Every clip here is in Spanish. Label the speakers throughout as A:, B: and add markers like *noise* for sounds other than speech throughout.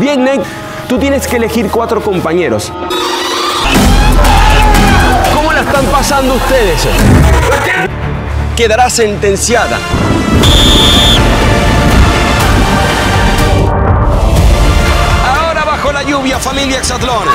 A: Bien, Nick, tú tienes que elegir cuatro compañeros. ¿Cómo la están pasando ustedes? Quedará sentenciada. Ahora bajo la lluvia, familia Exatlón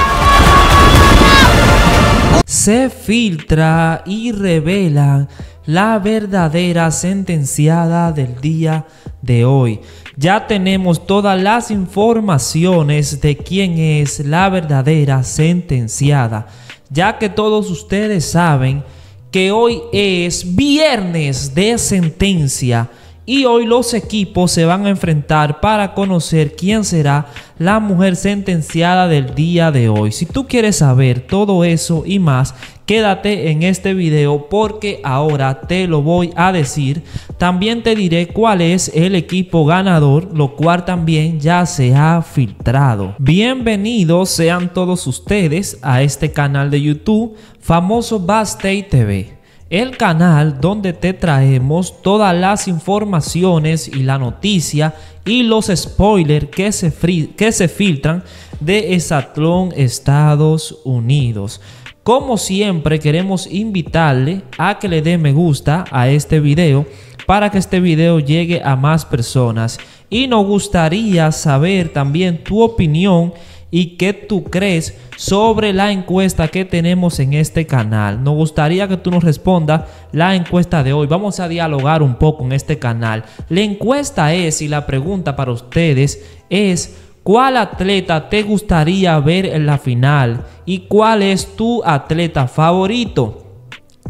A: se filtra y revela la verdadera sentenciada del día de hoy. Ya tenemos todas las informaciones de quién es la verdadera sentenciada, ya que todos ustedes saben que hoy es viernes de sentencia y hoy los equipos se van a enfrentar para conocer quién será la mujer sentenciada del día de hoy. Si tú quieres saber todo eso y más, quédate en este video porque ahora te lo voy a decir. También te diré cuál es el equipo ganador, lo cual también ya se ha filtrado. Bienvenidos sean todos ustedes a este canal de YouTube famoso Baste TV el canal donde te traemos todas las informaciones y la noticia y los spoilers que se, que se filtran de Exatlón Estados Unidos. Como siempre queremos invitarle a que le dé me gusta a este video para que este video llegue a más personas y nos gustaría saber también tu opinión y qué tú crees sobre la encuesta que tenemos en este canal. Nos gustaría que tú nos respondas la encuesta de hoy. Vamos a dialogar un poco en este canal. La encuesta es, y la pregunta para ustedes es, ¿cuál atleta te gustaría ver en la final? ¿Y cuál es tu atleta favorito?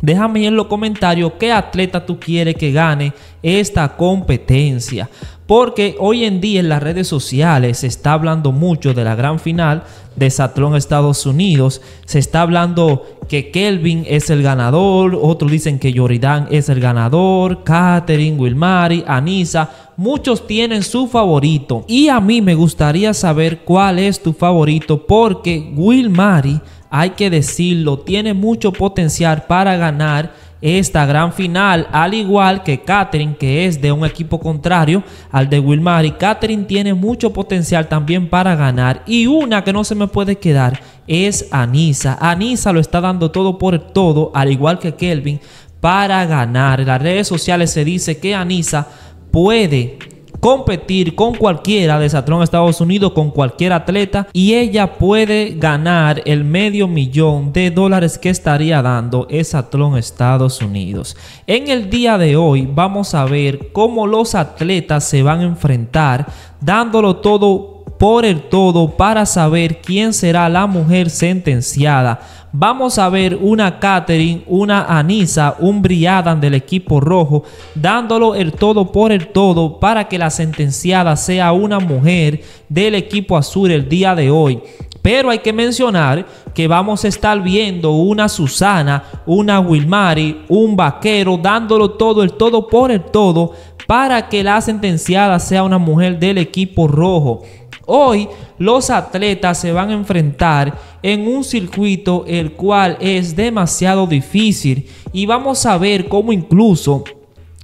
A: Déjame en los comentarios qué atleta tú quieres que gane esta competencia. Porque hoy en día en las redes sociales se está hablando mucho de la gran final de Satlón Estados Unidos. Se está hablando que Kelvin es el ganador. Otros dicen que Yoridán es el ganador. Katherine, Wilmari, Anisa. Muchos tienen su favorito. Y a mí me gustaría saber cuál es tu favorito. Porque Wilmari, hay que decirlo, tiene mucho potencial para ganar esta gran final, al igual que Catherine, que es de un equipo contrario al de Wilmar. Y Catherine tiene mucho potencial también para ganar. Y una que no se me puede quedar es Anisa. Anisa lo está dando todo por todo, al igual que Kelvin, para ganar. En las redes sociales se dice que Anisa puede competir con cualquiera de Satrón Estados Unidos, con cualquier atleta y ella puede ganar el medio millón de dólares que estaría dando Saturn Estados Unidos. En el día de hoy vamos a ver cómo los atletas se van a enfrentar dándolo todo por el todo para saber quién será la mujer sentenciada. Vamos a ver una Catherine, una Anisa, un Briadan del equipo rojo, dándolo el todo por el todo para que la sentenciada sea una mujer del equipo azul el día de hoy. Pero hay que mencionar que vamos a estar viendo una Susana, una Wilmari, un vaquero, dándolo todo, el todo por el todo, para que la sentenciada sea una mujer del equipo rojo. Hoy los atletas se van a enfrentar en un circuito el cual es demasiado difícil y vamos a ver cómo incluso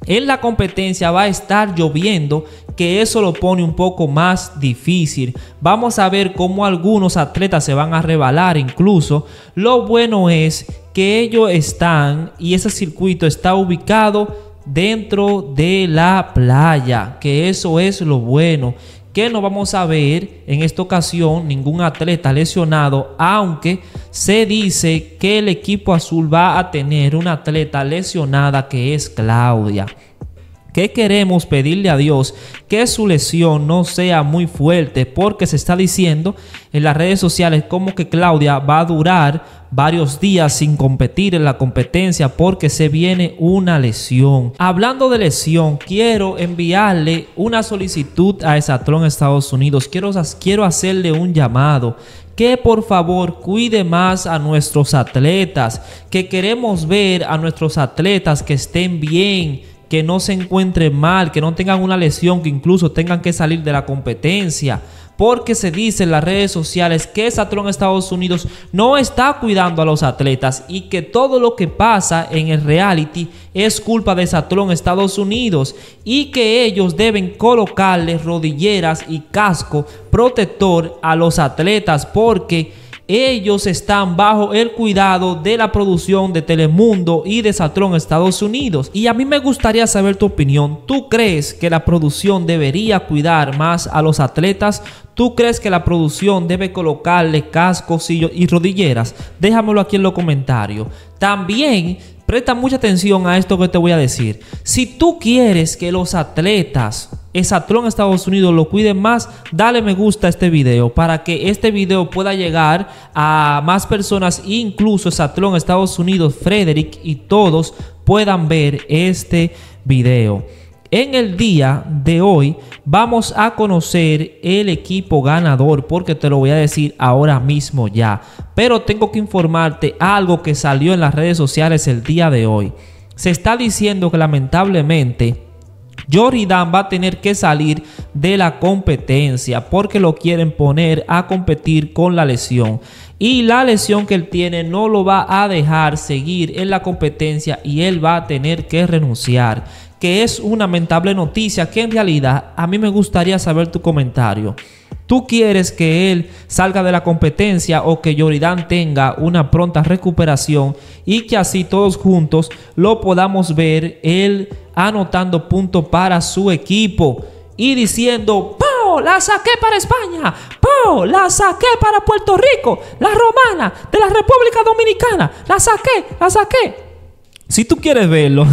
A: en la competencia va a estar lloviendo, que eso lo pone un poco más difícil. Vamos a ver cómo algunos atletas se van a rebalar incluso. Lo bueno es que ellos están y ese circuito está ubicado dentro de la playa, que eso es lo bueno, que no vamos a ver en esta ocasión ningún atleta lesionado, aunque se dice que el equipo azul va a tener una atleta lesionada que es Claudia que queremos pedirle a Dios que su lesión no sea muy fuerte porque se está diciendo en las redes sociales como que Claudia va a durar varios días sin competir en la competencia porque se viene una lesión. Hablando de lesión, quiero enviarle una solicitud a a Estados Unidos. Quiero, quiero hacerle un llamado que por favor cuide más a nuestros atletas, que queremos ver a nuestros atletas que estén bien que no se encuentre mal, que no tengan una lesión, que incluso tengan que salir de la competencia. Porque se dice en las redes sociales que Satrón Estados Unidos no está cuidando a los atletas y que todo lo que pasa en el reality es culpa de Satrón Estados Unidos y que ellos deben colocarles rodilleras y casco protector a los atletas porque ellos están bajo el cuidado de la producción de Telemundo y de Satrón Estados Unidos. Y a mí me gustaría saber tu opinión. ¿Tú crees que la producción debería cuidar más a los atletas? ¿Tú crees que la producción debe colocarle cascos y rodilleras? Déjamelo aquí en los comentarios. También presta mucha atención a esto que te voy a decir. Si tú quieres que los atletas Esatlón Estados Unidos lo cuide más, dale me gusta a este video para que este video pueda llegar a más personas, incluso Esatlón Estados Unidos, Frederick y todos puedan ver este video. En el día de hoy vamos a conocer el equipo ganador porque te lo voy a decir ahora mismo ya. Pero tengo que informarte algo que salió en las redes sociales el día de hoy. Se está diciendo que lamentablemente Jordan va a tener que salir de la competencia porque lo quieren poner a competir con la lesión. Y la lesión que él tiene no lo va a dejar seguir en la competencia y él va a tener que renunciar. Que es una lamentable noticia que en realidad a mí me gustaría saber tu comentario. ¿Tú quieres que él salga de la competencia o que Yoridán tenga una pronta recuperación y que así todos juntos lo podamos ver él? anotando puntos para su equipo y diciendo, ¡Pau! La saqué para España, ¡Pau! La saqué para Puerto Rico, la romana de la República Dominicana, la saqué, la saqué. Si tú quieres verlo,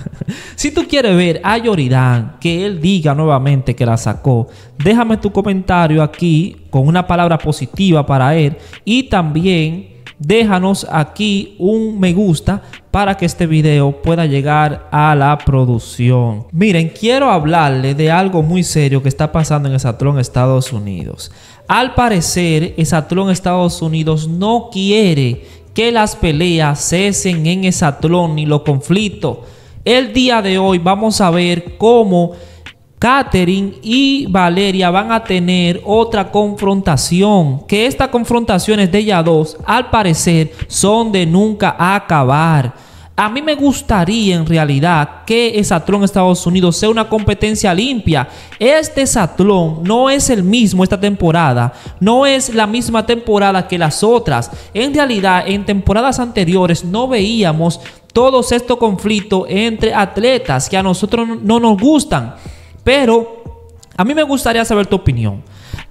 A: *laughs* si tú quieres ver a Yoridán que él diga nuevamente que la sacó, déjame tu comentario aquí con una palabra positiva para él y también déjanos aquí un me gusta para que este video pueda llegar a la producción. Miren, quiero hablarle de algo muy serio que está pasando en Esatlón Estados Unidos. Al parecer, Esatlón Estados Unidos no quiere que las peleas cesen en Esatrón ni los conflictos. El día de hoy vamos a ver cómo Catherine y Valeria van a tener otra confrontación, que estas confrontaciones de ellas dos, al parecer, son de nunca acabar. A mí me gustaría en realidad que de Estados Unidos sea una competencia limpia. Este Saturn no es el mismo esta temporada, no es la misma temporada que las otras. En realidad, en temporadas anteriores no veíamos todos estos conflictos entre atletas que a nosotros no nos gustan. Pero a mí me gustaría saber tu opinión.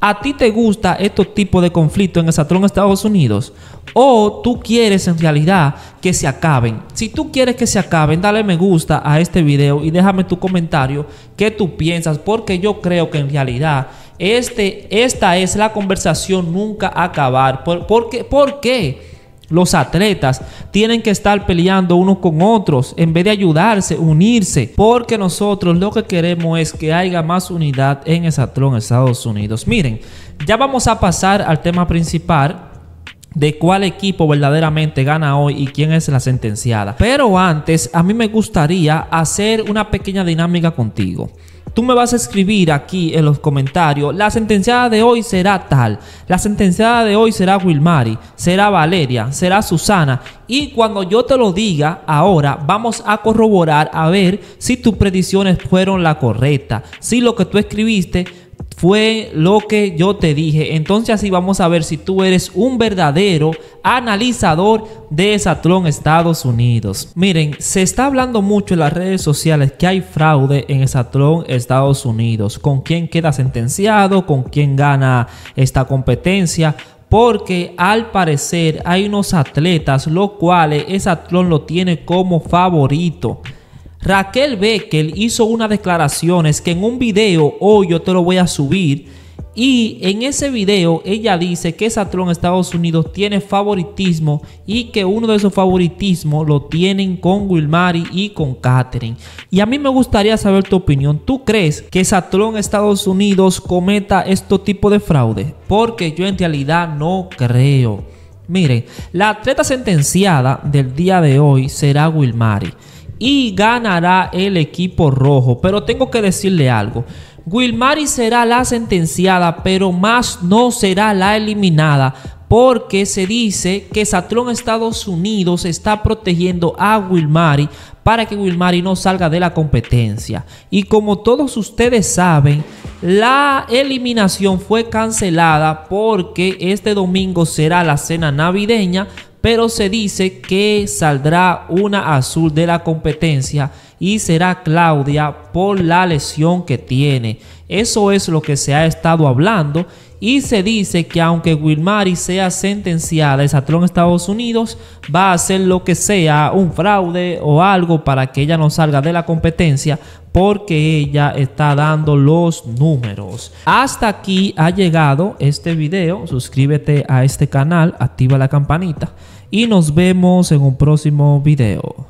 A: ¿A ti te gusta este tipo de conflicto en el Satrón Estados Unidos? ¿O tú quieres en realidad que se acaben? Si tú quieres que se acaben, dale me gusta a este video y déjame tu comentario qué tú piensas, porque yo creo que en realidad este, esta es la conversación nunca acabar. por qué? ¿Por qué? Los atletas tienen que estar peleando unos con otros en vez de ayudarse, unirse, porque nosotros lo que queremos es que haya más unidad en Satrón Estados Unidos. Miren, ya vamos a pasar al tema principal de cuál equipo verdaderamente gana hoy y quién es la sentenciada. Pero antes, a mí me gustaría hacer una pequeña dinámica contigo. Tú me vas a escribir aquí en los comentarios, la sentenciada de hoy será tal, la sentenciada de hoy será Wilmari, será Valeria, será Susana. Y cuando yo te lo diga, ahora vamos a corroborar a ver si tus predicciones fueron la correcta, si lo que tú escribiste fue lo que yo te dije. Entonces así vamos a ver si tú eres un verdadero analizador de Satlón Estados Unidos. Miren, se está hablando mucho en las redes sociales que hay fraude en satrón Estados Unidos. Con quién queda sentenciado, con quién gana esta competencia porque al parecer hay unos atletas los cuales satrón lo tiene como favorito. Raquel Beckel hizo unas declaraciones que en un video hoy yo te lo voy a subir. Y en ese video ella dice que Satrón Estados Unidos tiene favoritismo y que uno de esos favoritismos lo tienen con Wilmary y con Katherine. Y a mí me gustaría saber tu opinión. ¿Tú crees que Satrón Estados Unidos cometa este tipo de fraude? Porque yo en realidad no creo. Miren, la atleta sentenciada del día de hoy será Wilmary y ganará el equipo rojo. Pero tengo que decirle algo. Wilmary será la sentenciada, pero más no será la eliminada, porque se dice que Satrón Estados Unidos está protegiendo a Wilmary para que Wilmary no salga de la competencia. Y como todos ustedes saben, la eliminación fue cancelada porque este domingo será la cena navideña pero se dice que saldrá una azul de la competencia y será Claudia por la lesión que tiene. Eso es lo que se ha estado hablando y se dice que aunque Wilmary sea sentenciada de Satrón Estados Unidos, va a hacer lo que sea, un fraude o algo para que ella no salga de la competencia porque ella está dando los números. Hasta aquí ha llegado este video. Suscríbete a este canal, activa la campanita y nos vemos en un próximo video.